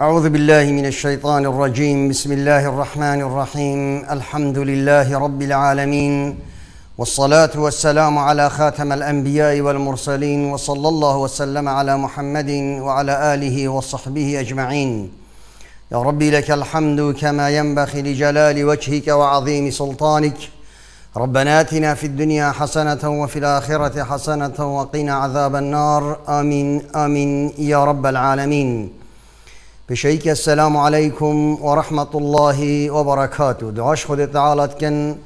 أعوذ بالله من الشيطان الرجيم بسم الله الرحمن الرحيم الحمد لله رب العالمين والصلاة والسلام على خاتم الأنبياء والمرسلين وصلى الله وسلم على محمد وعلى آله وصحبه أجمعين يا ربي لك الحمد كما ينبغي لجلال وجهك وعظيم سلطانك ربنا آتنا في الدنيا حسنة وفي الآخرة حسنة وقنا عذاب النار آمين آمين يا رب العالمين بشيك السلام عليكم ورحمة الله وبركاته دعاش خود تعالت کن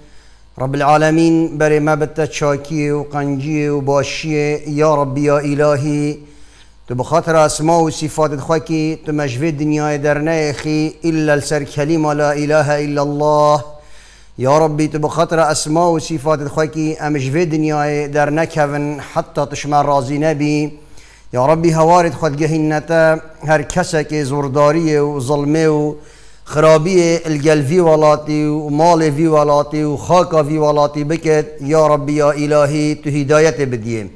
رب العالمين بري ما بتتشاكي وقنجي وباشي يا ربي يا إلهي تو بخاطر اسماء صفات خواكي تو مجوي الدنيا درنا اخي إلا السر كلمة لا إله إلا الله يا ربي تو بخاطر اسماء وصفات خواكي امجوي دنيا درنا كفن حتى تشمر راضي نبي يا ربي هوارت خود جهنتا هر کسی زرداري و ظلمه و خرابی الگل وی ولاتی و مال وی ولاتی و خاکا وی ولاتی بکت یا ربی یا الهی تو هدایت بدیم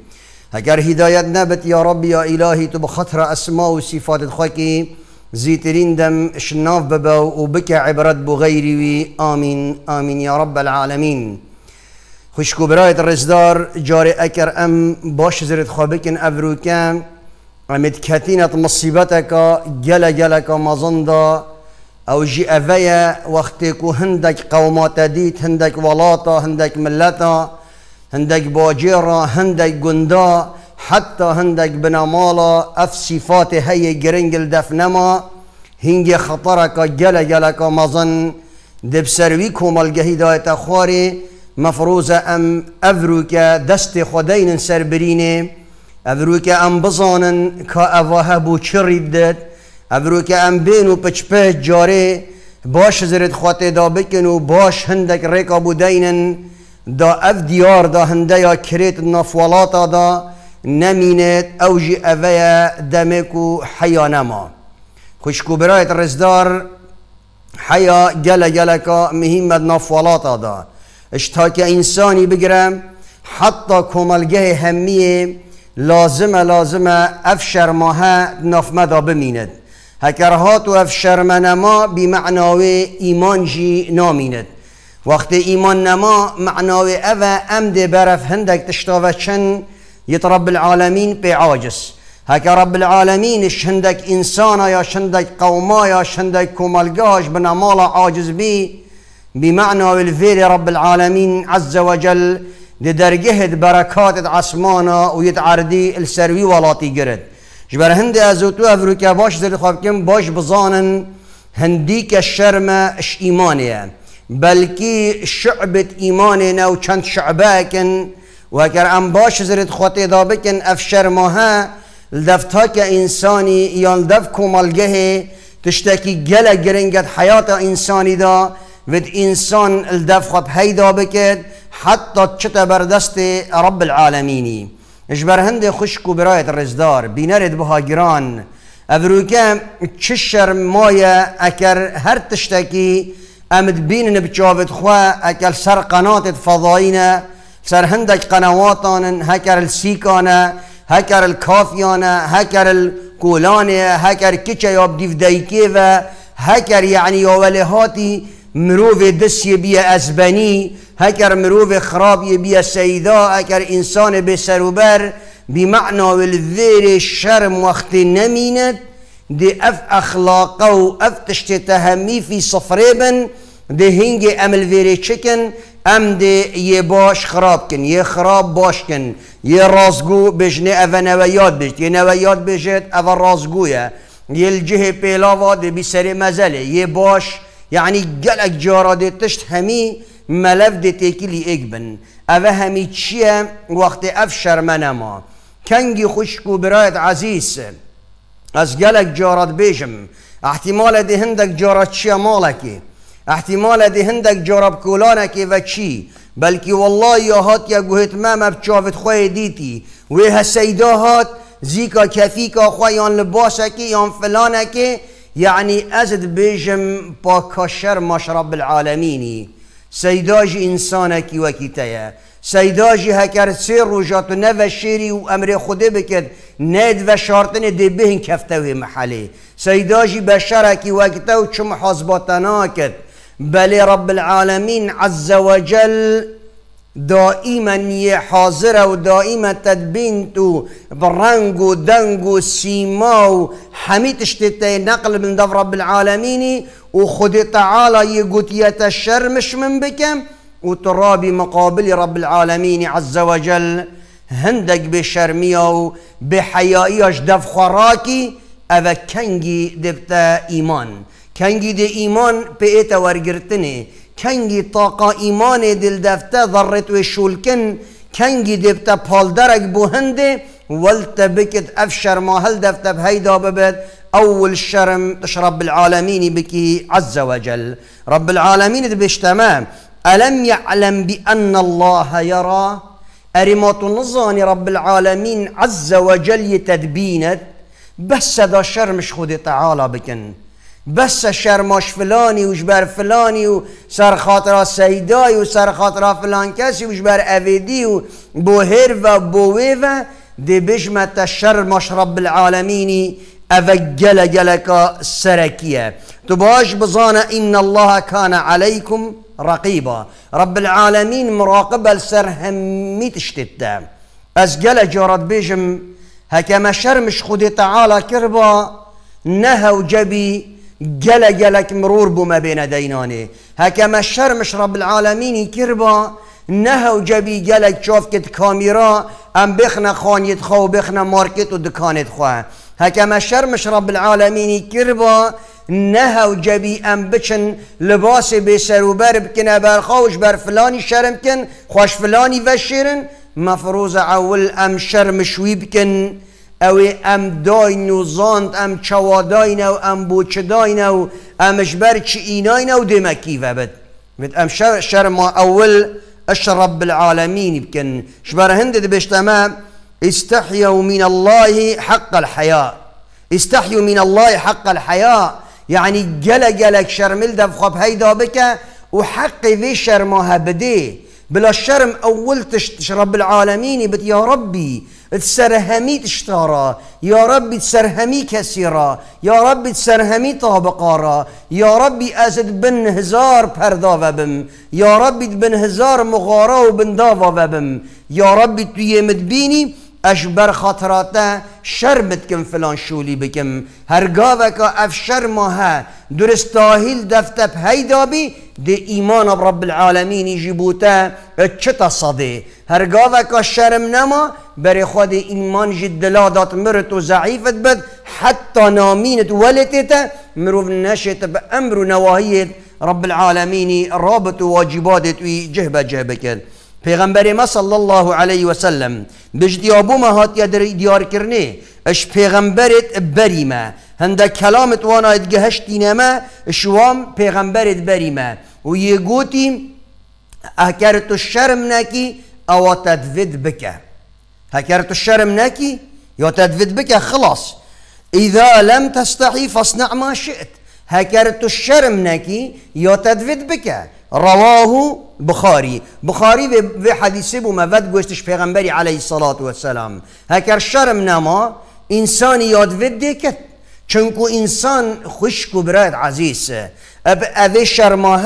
اگر هدایت نبت یا ربی یا الهی تو بخطر اسما و صفات خاکی زيترين دم شناف ببو وبكى عبرت بغيري وي آمين آمين يا رب العالمين خشكو برايت الرزدار جاري أكر أم باش زرت خابكن أفروكان عمد كاتينة مصيبتك جل جلك مظندا او جي افيا وقتكو هندك قومات ديت هندك ولاطة هندك ملتا هندك باجيرا هندك جندا حتى هندك بنمالا اف صفات هي جرنجل دفنما هنجي خطرك جل جلك مظن دب سرويكم الجهيدة خواري مفروزة ام افروك دست خدين سربرينه ئەرو که ام بزانن کە ئەوا هەبوو چڕی بين که ام بین و پچپە جاره باش زرت دا بکن و باش هندک بو دینن دا هنده یا کریت نفوالاتا دا نمینت او جی اوه دەمێک و حەیا خوشکو خوشک و برایەت گله گله که مهمت نفوالاتا دا اشتاک انسانی بگرم حتی کمالگه همیه لازم لازم افشر ماها نفمدا بمیند هکر تو افشر منما بی معناوی ایمان جی نامیند وقت ایمان نما معناوی اوه امد برف هندک تشتاوه چن یت رب العالمین پی عاجز هکر رب العالمین شندک انسانا یا شندک قوما یا شندک کمالگاش بنامالا عاجز بی بمعنی الویر رب العالمین عز وجل در هد برکات عصمانا و یت عردی السروی ولاتی گرد جبر هند از تو افریقا باش زل خواب باش بزانن هندی که شرم اش ایمانیه بلکی شعبت ایمان نو چند شعبه و اگر ام باش زرد خط دا بکن اف شرمها لدفتا که انسانی یا لدف کمالگه تشتکی گل گرنگت حیات انسانی دا ود انسان لدف خواب هیدا حتى تشتا بردست رب العالمين اجبر هند خشكو براية الرزدار بنرد بها جيران افروكا تششر شرم اكر هر تشتكي امد بين نبتشافت خوا اكل سر قناتت فضایینه سر هندك قنواتان هكر السيكانا هكر الكافيانا هكر الكولانا هكر كيتشا يوب ديف دايكيفا هكر يعني يولهاتي مروف دس بيا اسبنی هكر مروف خراب بيا سيدا هكر انسان به بمعنى والذير الشرم وقت نمينت دي اف اخلاقه اف تشتتهمي في صفريبن دي هنجي ام الفيري تشكن ام دي يه خرابكن يخراب خراب باشكن يه بجني افا نويات بجت يه بجت افا رازقويا يه الجهه بيلاوا دي بسري مزالي يه باش یعنی گلک جارا دیتشت همی ملف دیتی لی ایگ بن اوه همی چیه وقت اف شرمنه ما کنگی خوشکو برایت عزیز از گلک جارات بیشم احتمال دی هندک جارات چیه مالکی احتمال دی هندک جاراب کولانکی و چی بلکی والله یا هات یا گوهت مم مبچاوت خواه دیتی وی هسیده هات زیکا کفیکا خواه یا لباسکی یا فلانکی يعني ازد بيجم باكاشر مشرب العالميني سيداج انسانك وكتايا سيداج هكر سير روجات نفا الشيري وامر خده بكد ند و دي بهن كفتوه محلي سيداج بشرك وكتاو چم حزباتناكد بل رب العالمين عز وجل دائما هي حاضرة ودائما تدبينتو تدبنت دانجو سيماو والسيما وحميتش نقل من دف رب العالمين وخد تعالى يقول يتشرمش من بكم وترابي مقابل رب العالمين عز وجل هندك بشرمياو بحيائيش دف خراكي أفا كنجي دبتا إيمان كنجي دي إيمان بإيتا ورقرتني کنگی طاقا ایمان دل دفته ذرت و شولکن کنگی دبتا پالدرک بو هنده ولت بکت أفشر ما هل دفتب هيدا ببت أول شرم رب العالمين بك عز وجل رب العالمين دبش تمام ألم يعلم بأن الله يرى أرمات النظان رب العالمين عز وجل يتدبينت بس دا شرمش خود تعالى بكن بس شرماش فلانی وش بر فلانی و سر خاطر سیدای و سر خاطر فلان کسی وش بر اویدی و بوهر و بوه و دی بشمت شرماش رب العالمینی او گل گلکا سرکیه تو باش بزان ان الله کان علیکم رقیبا رب العالمین مراقب السر همی تشتت از گل جارت بجم هکم شرمش خود تعالی کربا نهو جبی گەلە بین مرۆر بوومە بێنە دەینانێ رب العالمینی کربا نه کردبا جبی جەبی گەلک کت کامیرا ام بخن خانیت و بخن مارکت و دکانت خوە شرمش رب العالمینی کربا کردبا نەهە جبی ام بچن بر بر فلانی برفلانی خوش فلانی وشیرن بەشیرن مفروض اول ئەم مشوی بکن. او ام داین و زۆند ام چاواداینە و ئەم بۆچداینە و ئەمش بەرچی دمکی و بد بێت بێت ئەم شەرمە ئەول ئەش ڕب العالمینی بکەن شبارە هەندێک بێشتەمە استحيوا من الله حق الحياة استحيوا من الله حق الحياة يعني جل جلك شرمل دف خب هيدا وحق ذي شرمها بدي بلا شرم أول تشرب العالمين بت يا ربي تسرهمی تشتارا یا ربی تسرهمی کسی را یا ربی تسرهمی طابقا را یا ربی ازد بن هزار و بم یا ربی بن هزار مغاره و بن و بم یا ربی تو بینی اش بر خاطراته شرم فلان شولي بكم هر گاوکا اف ما ها درستاهيل دفتب هيدا بي دي ايمان رب العالمين جيبوتا اتشتا اه، صدي هر گاوکا شرم نما بري خود ايمان جد لا دات مرت و بد حتى نامين ولتت مروف نشت بامر نواهيت رب العالمين رابط و واجباتت و جهبه جهبه پیغمبر ما صلی الله علیه و سلم بجدی ابو ما هات یادر دیار کرنی اش پیغمبرت بری ما هنده کلامت وانا ادگهش دینما شوام پیغمبرت بری ما و یه گوتی اکرتو شرم نکی او تدوید بکه هكرت الشرم نکی یا تدوید بك خلاص إذا لم تستحی فاصنع ما شئت هكرت الشرم ناكي يا تدفد بك رواه بخاری بخاری به حدیث بو مفد قوشتش پیغمبری عليه الصلاة والسلام هكر شرم نما انسان یاد ود چون چونکو انسان خشک و براد عزیز اب اوه شرماه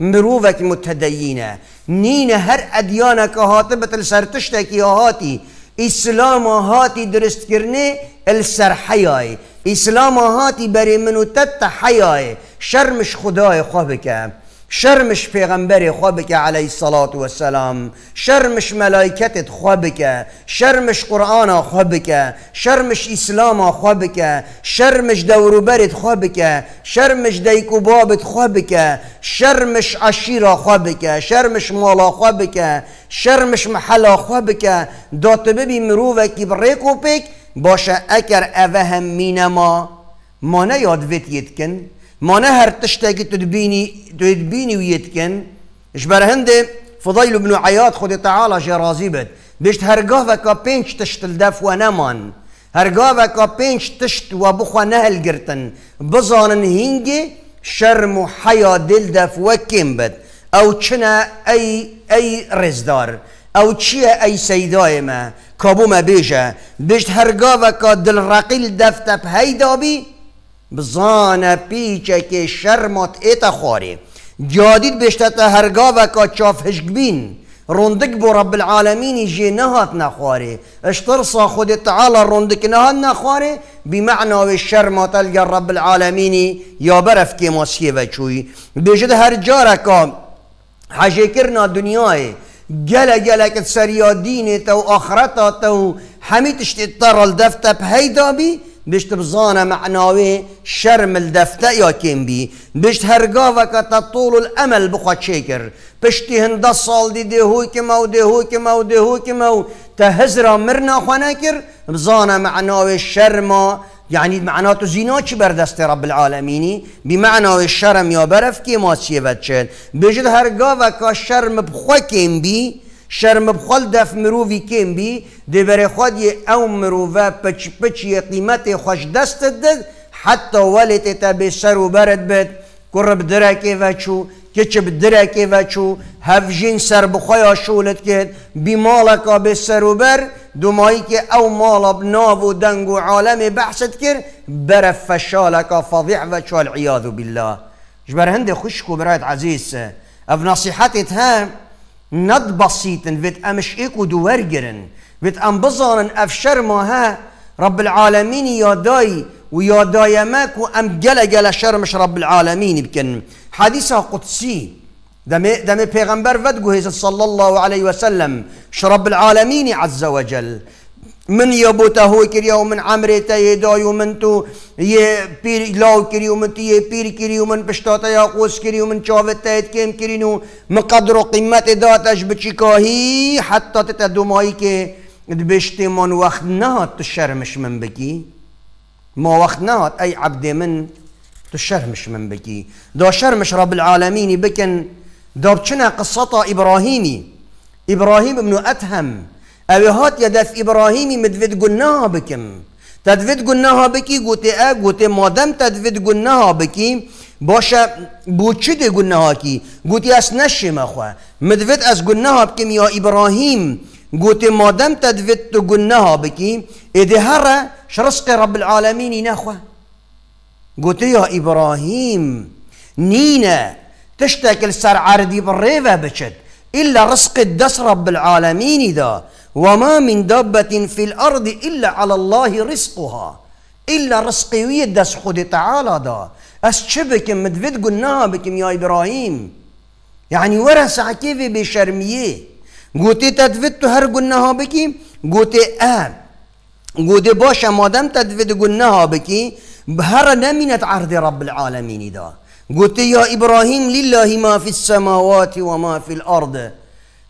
مرووک متدینه نین هر ادیانه که هاته بتل سرتشته که هاتی اسلام هاتی درست کرنه السر حیای اسلام هاتی بری منو تت حیای شرمش خدای خواه بکم شرمش پیغمبر خواب که علیه الصلاة و السلام شرمش ملائکتت خواب که شرمش قرآن خواب که شرمش اسلام خواب که شرمش دوروبرت خواب که شرمش دیک و بابت شرمش عشیر خواب که شرمش مالا خواب که شرمش محل خواب که دات ببی مروه که بریکو پیک باشه اکر اوه هم مینما ما نیاد ویت کن ما نهر تشتاقي تدبيني تدبيني ويتكن جبر هندي فضيل بن عياد خد تعالى جرازي بد بيشت هرقافة بينش تشت الدف ونمان هرقافة بينش تشت وبخوا نهل قرتن بزان هينجي شرم حيا دل دف وكيم بد او چنا اي اي رزدار او چیه اي سيداي ما كابو ما بيجا بيشت هرقافة كا دل رقيل دافتا هیدا بی بزان پیچه که شرمات ایتا خواری جادید تا هرگا و که چافهش بین روندک بو رب العالمین یجی نهات نخواری اشترسا خود تعالی تعالى روندك نهات نخواري بمعنى الشر شرمات تلقى رب العالمين یا برف کی ماسیه وچوی بجد هر جارکا حاجه کرنا دنیای جلا جلا کتسریا دینی تو اخرتا تو تشت تترى الدفتة بهيدا بي بشت بزانه معناوي شرم الدفتا يا كيمبي بی بشت هرگاه تطول الامل بخواد شکر پشتی هنده دي دی دهو که مو دهو که مو دهو هو مو تا مرنا خوانه بزانه معناوي شرما يعني معناته زيناتش بردست رب العالميني بمعنى الشرم يا برف كي ماسيه بتشل بجد هرقا وكا الشرم بخوكين بي شرم بخل دف مرووی کم بی دی بر خود یه او مرووه پچ پچ یه قیمت خوش دست دد حتی ولی تیتا به سر و برد بد کر بدرکی و چو کچ بدرکی و چو هفجین سر بخوای آشولت کد بی مالکا به سر و بر که او مالا بناو و دنگ و عالم بحثت کر بر فشالکا فضیع و چوال العیاذ بالله جبر هند خوشکو برایت عزیز اف نصیحتت هم بسيطن بيت امش ايكو دوار جرن بيت ام bezanen افشر ما ها رب العالمين يا داي ويا داي ماك ام جلا جلا شرمش رب العالمين بكن حديثه قدسي دم دم پیغمبر ود صلى الله عليه وسلم شرب العالمين عز وجل من يبوتا هو كريا ومن عمري تا يداي ومن تو يه بير لاو كريا ومن تو يه بير كريا ومن بشتاتا ياقوس كريا ومن شافت تا يتكيم كريا مقدر وقيمة داتش بشيكاهي حتى تتدماي كي دبشتي من وقت نهات تشرمش من بكي ما وقت نهات أي عبد من تشرمش من بكي دا شرمش رب العالمين بكن دا بچنا قصة إبراهيمي إبراهيم ابن أتهم او هات یا دف ابراهیمی مدوید گناه بکم تدوید گناه بکی گوته ا گوته مادم تدفد گناه بکی باشه بوچه ده گناه کی گوتی از نشیم خواه مدوید از گناه بکم یا ابراهیم گوته مادم تدوید تو گناه بکی اده هر شرسق رب العالمینی نخواه گوته یا ابراهیم نینه تشتکل سر بر ریوه بچد الا رزق دست رب العالمینی دا وما من دابة في الأرض إلا على الله رزقها إلا رزقي ويدا سخودي تعالى دا أسشبكم مدفد قلناها بكم يا إبراهيم يعني ورس كيف بشرميه قوتي تدفد تهر قلناها بكي قوتي آه قوتي باشا ما دام تدفد قلناها بكي بهر نمنت عرض رب العالمين دا قلت يا إبراهيم لله ما في السماوات وما في الأرض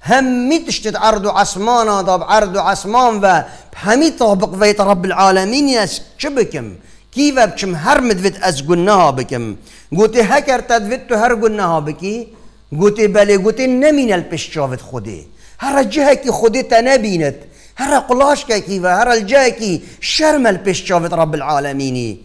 هم ميتش تتعرض عصمانا عصمان عرض عصمان و همي طابق ویت رب العالمين است كيف بکم کی و بچم هر مدوت از گناه ها بكي گوتی هکر تدوت تو هر گناه ها بکی گوتی بله گوتی هر جه که خودی هر قلاش كي كيف هر الجاكي کی شرم الپشچاوت رب العالمين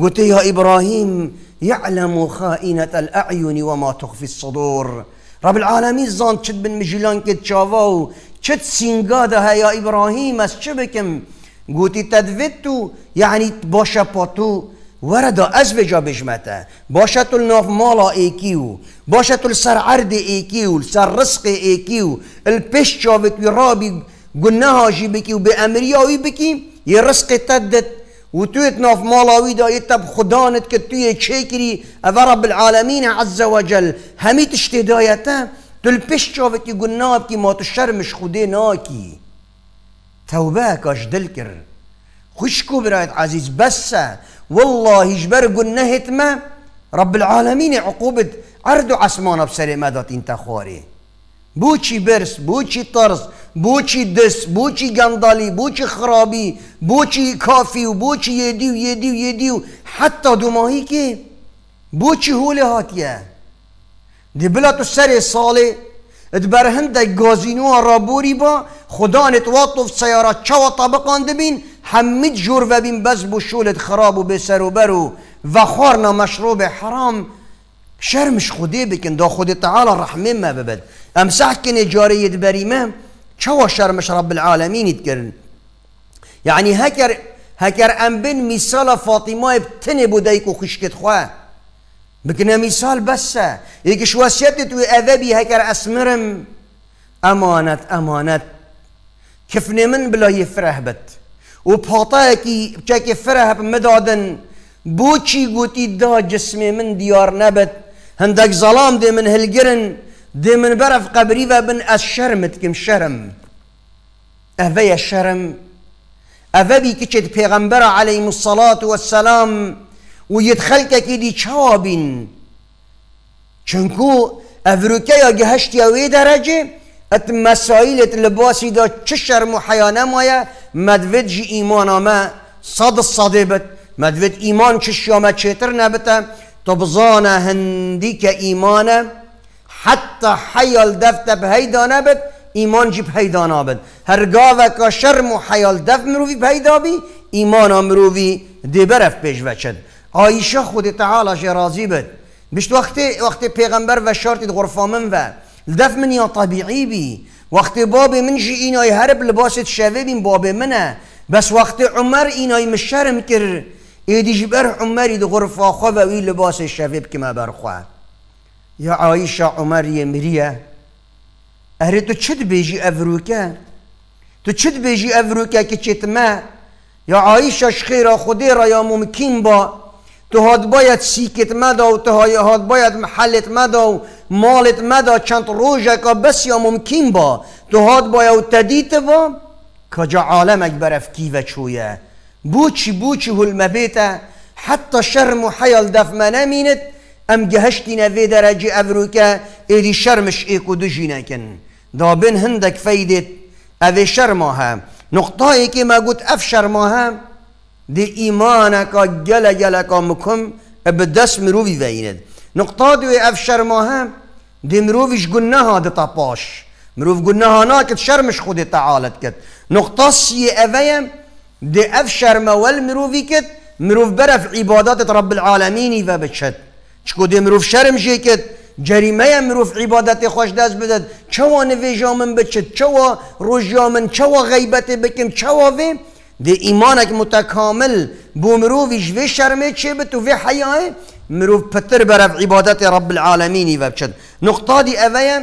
قلت يا إبراهيم يعلم خائنة الأعين وما تخفي الصدور رب العالمی زان چت بن مجیلان که چاوا و چت سینگا ده یا ابراهیم از چه بکم گوتی تدوید تو یعنی باشا پاتو وردا از بجا بجمتا باشا تو ناف مالا ایکیو باشا تو سر عرد ایکیو سر رزق ایکیو الپش چاوت و رابی گناها جی بکی و به امریاوی بکی یه رزق تدت و تويت ناف مالا ويدا يتب خدانت كتوية شكري أفا رب العالمين عز وجل همي تشتي دايتا تل بشوفت يقول نابكي ما تشرمش خدي ناكي توباك اش دلكر خشكو برايت عزيز بس والله يجبر قلناهت ما رب العالمين عقوبة عرض عسمانة بسري مدى انت خوري بوچی برس بوچی ترس، بوچی دس، بوچی گندالی، بوچی خرابی، بوچی کافی و بوچی یدی و یدی و یدی و حتا دوماهی کێ بۆچی هاتیه دی بلا تو سر ساله، ات بەرهندێک گازینوە با بە خدانێت واتۆف و چاوە تابقان دەبین هەمید ژۆر همیت جور بۆ شۆلت خراپ و خراب و بسر و و خارنا مشروب حرام شرمش خودی بکن دا تعالی رحمه ما ببد امسح ساحكن جارية بريمة شو شرمش رب العالمين يتكرن يعني هكر هكر ام بن مثال فاطمه بتني بوديك وخشكت خواه بكنا مثال بس شو وسيتت وأذبي هكر أسمرم أمانة أمانة كفني من بلا يفرح بت وبحطاكي بشاك يفرح بمدادن بوشي قوتي دا جسمي من ديار نبت هندك ظلام دي من هلقرن دي من برف قبري بن الشرمت كم شرم أفيا الشرم أفا بي كتشت بيغمبر الصلاة والسلام ويدخلك كيدي شابين چونكو يا جهشت وي درجة ات مسائلت لباسي دا چشر محيانا مايا مدود جي ايمانا ما صد الصدي بت ايمان چشيا ما چهتر نبتا تبزانا هنديك ايمانا حتی حیال دفت پیدا نبد ایمان جی پیدا نابد هرگاه و که شرم و حیال دفت مروی پیدا بی ایمان مروی دی برف پیش وچد آیشه خود تعالی جی راضی بد بشت وقتی وقتی پیغمبر و شرط غرفه من و دف من یا طبیعی بی وقتی باب من جی اینای هرب لباس شوه بیم باب منه بس وقتی عمر اینای مشرم کر ایدی جبر عمری دی غرفه خواه و این لباس شوه بکمه برخواه یا عایشه عمر یه مریه اره تو چه بیجی افروکه تو چه بیجی افروکه که مه؟ یا عایشه شخیر خودی را یا ممکن با تو هاد باید سیکت مدا و تو هاد باید محلت مدا و مالت مدا چند روژه که بس یا ممکن با تو هاد باید تدیت با کجا عالم برف کی و چویه بوچی بوچی هلمه بیته حتی شرم و حیال دفمنه میند ام جهشتنا في درجة افروكا ايدي شرمش ايكو دجيناكن دابن هندك فايدت اذي شرمها نقطة ايكي ما قلت افشر شرمها دي ايمانكا جل جلكا مكم بدس مروفي فايند نقطة دي افشر شرمها دي مروفيش قلناها دي طباش مروف قلناها ناكت شرمش خود تعالت كت نقطة سي افايا دي افشر شرم والمروفي كت مروف برف عبادات رب العالمين فابتشت چکوده مروف شرم شی کت جریمه مروف عبادت خوش دست بدد چوا نویجامن بچت چوا رجامن چوا غیبت بکم چوا وی ده ایمانک متکامل بو مروفیش وی شرمه چه بت و وی حیاه مروف پتر برف عبادت رب العالمینی و بچت نقطه دی اوه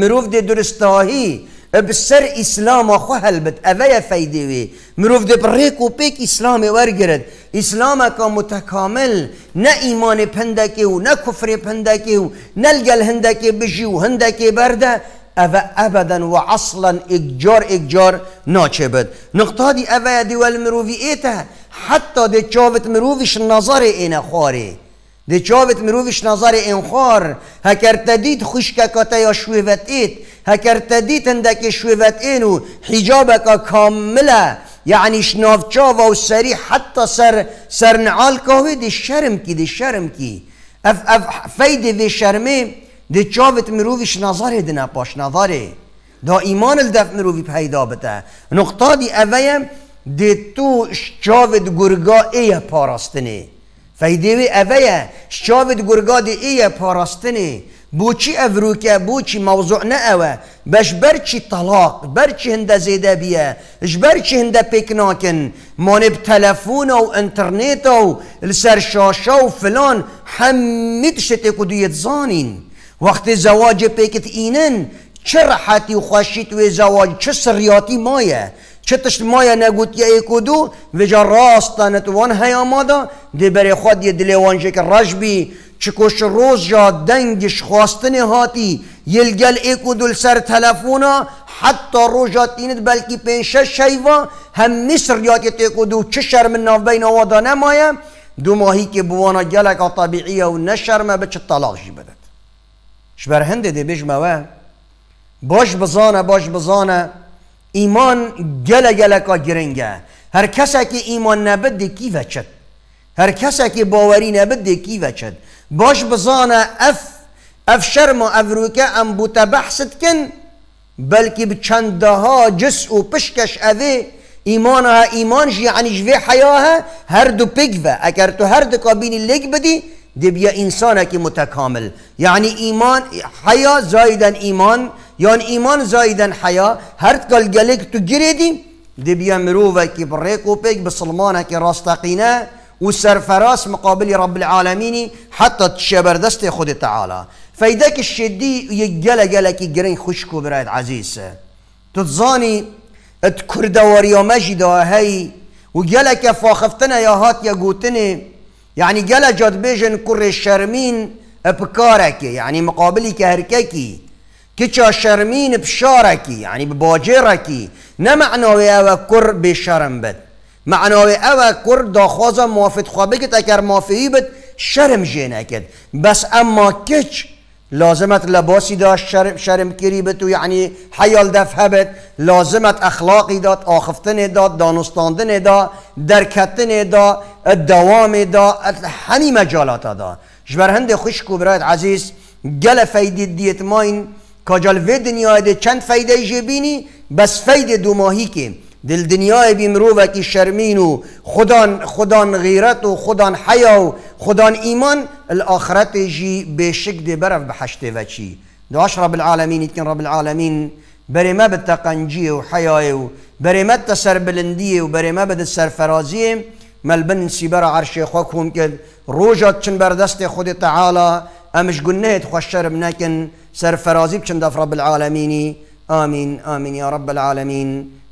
مروف ده درستاهی بسر اسلام خو هلبت بد اوه فیده وی مروف ده و پیک اسلام ورگرد اسلام کا متکامل نه ایمان پندکی و نه کفر پندکی و نه الگل هندکی بجی و هندکی برده اوه ابدا و اصلا اگجار اگجار ناچه بد نقطه دی اوه دیوال مروفی ایته حتی ده چاوت مروفش نظر اینه خواره ده چاوت مروفش نظر این خوار هکر تدید یا شویوت ایت اگر تەدی دیدند که اینو حجاب کا کامله یعنی شنافچا و سری سر نعال کهوی دی کی دی کی؟ اف اف فید دی شرمه دی چاوت مروی نازارێ دنا پاش نازارێ دا ایمان الدف مروی پیدا نقطا دی اویم دی تو چاوت گورگا ئێە پاراستنی فەیدێوێ اویه چاوت گرگا دی ایه بوچی افروکه بوچی موضوع نه بەش طلاق طلاق طلاق برچی هنده زیده بیه اش برچی هنده ناکن تلفون و انترنت و سرشاشا و فلان همه شتێک کدویت زانین وقتی زواج پیکت اینن چه ڕحەتی و خوشی و زواج چه سریاتی مایه چه تشت مایە یا ایک و دوو وان ڕاستە نەتوان هەیە مادا یه یه چکش روز جا دنگش خواستن هاتی یلگل ایکو دل سر تلفونا حتی روز جا تیند بلکی پین شش شیوا هم مصر یاتی تیکو دو چه شرم ناف بین آوادا نمایم دو ماهی که بوانا گلک طبیعیه و نشرمه به چه طلاق جی بدد شبر هنده دی بیش موه باش بزانه باش بزانه ایمان گل گلکا گرنگه هر کسی که ایمان نبده کی وچد هر کسی که باوری نبده کی وچد باش بزانه اف اف شرم و روکه ام بوتا بحثت کن بلکه بچنده چندها جس و پشکش اوه ایمان ها جی یعنی جوی حیا ها هر دو پگوه اگر تو هر دو کابینی لگ بدی دی بیا انسانه که متکامل یعنی ایمان حیا زایدن ایمان یعنی ایمان زایدن حیا هر کل گلک تو گریدی دی بیا مروه که بریک و پگ ها که راستقینه و مقابل رب العالمینی حتی دست خود تعالی فایده که شدی یک گله گله که گرین خوشکو برایت عزیز تتزانی ات کردواری و مجدا هی و که یا هات یا قوتني يعني جلا جد بيجن كر الشرمين بكارك يعني مقابلي كهرككي كتشا شرمين بشاركي يعني بباجركي نمعنا ويا وكر بشرم بد معنای اوه کرد داخوازا موافد خوابه که تکر مافعی بد شرم جه نکد بس اما کچ لازمت لباسی داشت شرم, شرم کری بد یعنی حیال دفه بد لازمت اخلاقی داد آخفتن داد دانستاندن داد درکتن داد دوام داد همی مجالات داد جبر هند خوش برایت عزیز گل فیدی دیت ماین کاجال و دنیا فایده چند فیده جبینی بس فید دو ماهی که دل دنیای بی مرووکی شرمین و خدان خدان غیرت و خدان حیا و خدان ایمان الاخرت جی شک دی برف حشت و چی دعاش رب العالمین اتکن رب العالمین بري ما بالتقنجية و بری ما بلندی و بری ما بد السر فرازية ملبن سيبرا عرشي کد كد روجا بر دست خودي تعالى أمش خوش شرم نکن سر فرازی بچن دف رب العالمين آمين آمين يا رب العالمين